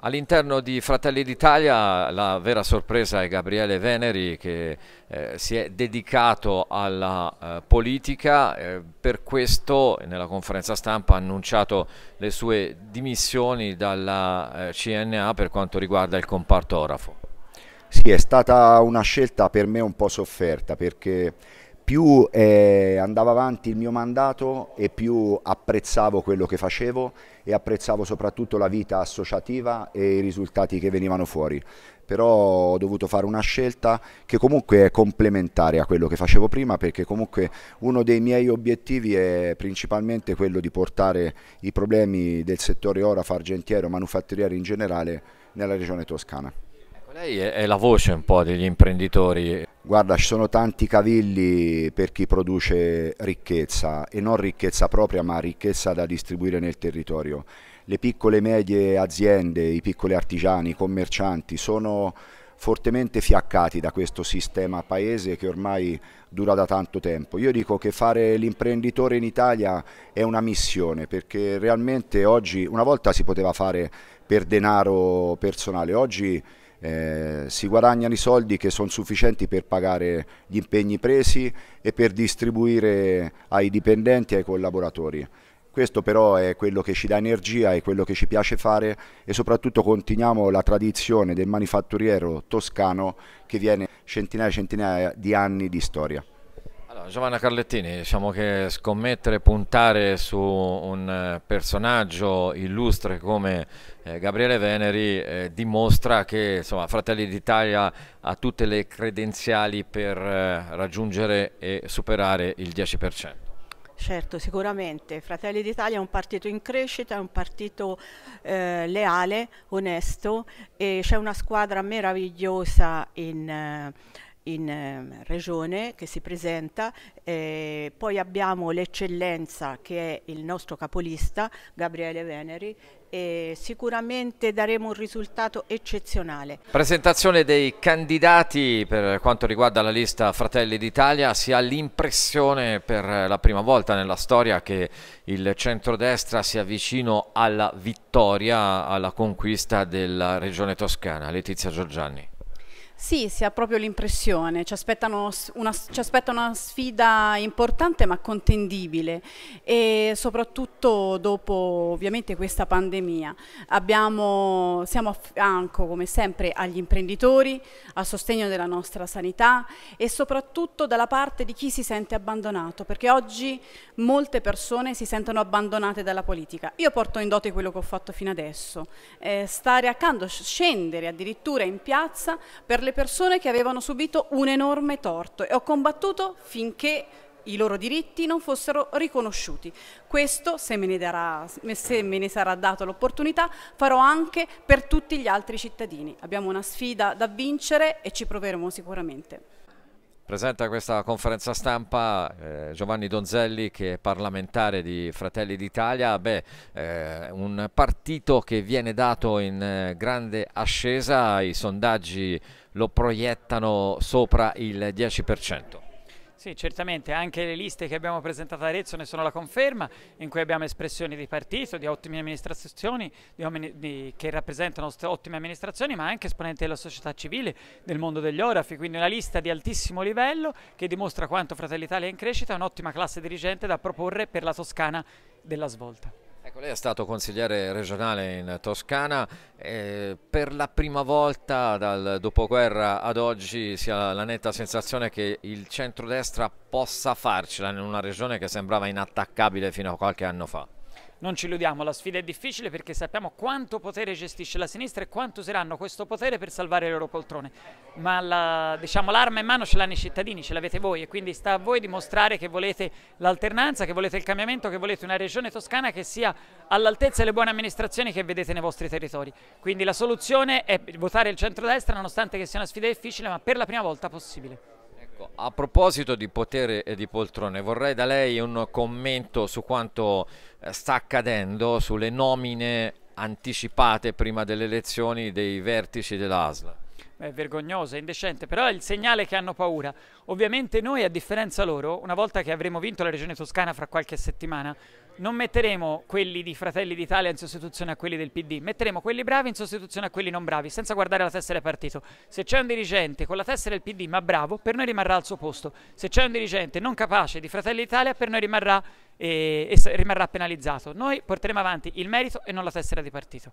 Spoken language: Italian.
All'interno di Fratelli d'Italia la vera sorpresa è Gabriele Veneri che eh, si è dedicato alla eh, politica, eh, per questo nella conferenza stampa ha annunciato le sue dimissioni dalla eh, CNA per quanto riguarda il comparto orafo. Sì, è stata una scelta per me un po' sofferta perché più eh, andava avanti il mio mandato e più apprezzavo quello che facevo e apprezzavo soprattutto la vita associativa e i risultati che venivano fuori. Però ho dovuto fare una scelta che comunque è complementare a quello che facevo prima perché comunque uno dei miei obiettivi è principalmente quello di portare i problemi del settore ora fargentiero, manufatturiero in generale nella regione toscana. Ecco, lei è la voce un po' degli imprenditori, Guarda, ci sono tanti cavilli per chi produce ricchezza e non ricchezza propria, ma ricchezza da distribuire nel territorio. Le piccole e medie aziende, i piccoli artigiani, i commercianti sono fortemente fiaccati da questo sistema paese che ormai dura da tanto tempo. Io dico che fare l'imprenditore in Italia è una missione perché realmente oggi, una volta si poteva fare per denaro personale, oggi eh, si guadagnano i soldi che sono sufficienti per pagare gli impegni presi e per distribuire ai dipendenti e ai collaboratori. Questo però è quello che ci dà energia, è quello che ci piace fare e soprattutto continuiamo la tradizione del manifatturiero toscano che viene centinaia e centinaia di anni di storia. Giovanna Carlettini, diciamo che scommettere, puntare su un eh, personaggio illustre come eh, Gabriele Veneri eh, dimostra che insomma, Fratelli d'Italia ha tutte le credenziali per eh, raggiungere e superare il 10%. Certo, sicuramente. Fratelli d'Italia è un partito in crescita, è un partito eh, leale, onesto e c'è una squadra meravigliosa in eh, in eh, regione che si presenta, eh, poi abbiamo l'eccellenza che è il nostro capolista Gabriele Veneri e sicuramente daremo un risultato eccezionale. Presentazione dei candidati per quanto riguarda la lista Fratelli d'Italia, si ha l'impressione per la prima volta nella storia che il centrodestra sia vicino alla vittoria, alla conquista della regione toscana. Letizia Giorgiani. Sì, si ha proprio l'impressione, ci, ci, aspetta una sfida importante ma contendibile e soprattutto dopo ovviamente questa pandemia. Abbiamo, siamo a fianco come sempre agli imprenditori, a sostegno della nostra sanità e soprattutto dalla parte di chi si sente abbandonato perché oggi molte persone si sentono abbandonate dalla politica. Io porto in dote quello che ho fatto fino adesso, eh, stare accanto, scendere addirittura in piazza per le persone che avevano subito un enorme torto e ho combattuto finché i loro diritti non fossero riconosciuti. Questo, se me ne, darà, se me ne sarà data l'opportunità, farò anche per tutti gli altri cittadini. Abbiamo una sfida da vincere e ci proveremo sicuramente. Presenta a questa conferenza stampa eh, Giovanni Donzelli che è parlamentare di Fratelli d'Italia, eh, un partito che viene dato in eh, grande ascesa, i sondaggi lo proiettano sopra il 10%. Sì, certamente, anche le liste che abbiamo presentato ad Arezzo ne sono la conferma, in cui abbiamo espressioni di partito, di ottime amministrazioni, di di, che rappresentano ottime amministrazioni, ma anche esponenti della società civile, del mondo degli orafi, quindi una lista di altissimo livello che dimostra quanto Fratelli Italia è in crescita, un'ottima classe dirigente da proporre per la Toscana della svolta. Ecco, lei è stato consigliere regionale in Toscana, eh, per la prima volta dal dopoguerra ad oggi si ha la netta sensazione che il centrodestra possa farcela in una regione che sembrava inattaccabile fino a qualche anno fa. Non ci illudiamo, la sfida è difficile perché sappiamo quanto potere gestisce la sinistra e quanto useranno questo potere per salvare le loro poltrone. Ma la, diciamo, l'arma in mano ce l'hanno i cittadini, ce l'avete voi e quindi sta a voi dimostrare che volete l'alternanza, che volete il cambiamento, che volete una regione toscana che sia all'altezza delle buone amministrazioni che vedete nei vostri territori. Quindi la soluzione è votare il centrodestra nonostante che sia una sfida difficile ma per la prima volta possibile. Ecco, a proposito di potere e di poltrone, vorrei da lei un commento su quanto eh, sta accadendo sulle nomine anticipate prima delle elezioni dei vertici dell'ASL. È vergognoso, è indecente, però è il segnale che hanno paura. Ovviamente noi, a differenza loro, una volta che avremo vinto la regione toscana fra qualche settimana, non metteremo quelli di Fratelli d'Italia in sostituzione a quelli del PD, metteremo quelli bravi in sostituzione a quelli non bravi, senza guardare la tessera del partito. Se c'è un dirigente con la tessera del PD ma bravo, per noi rimarrà al suo posto. Se c'è un dirigente non capace di Fratelli d'Italia, per noi rimarrà, eh, rimarrà penalizzato. Noi porteremo avanti il merito e non la tessera di partito.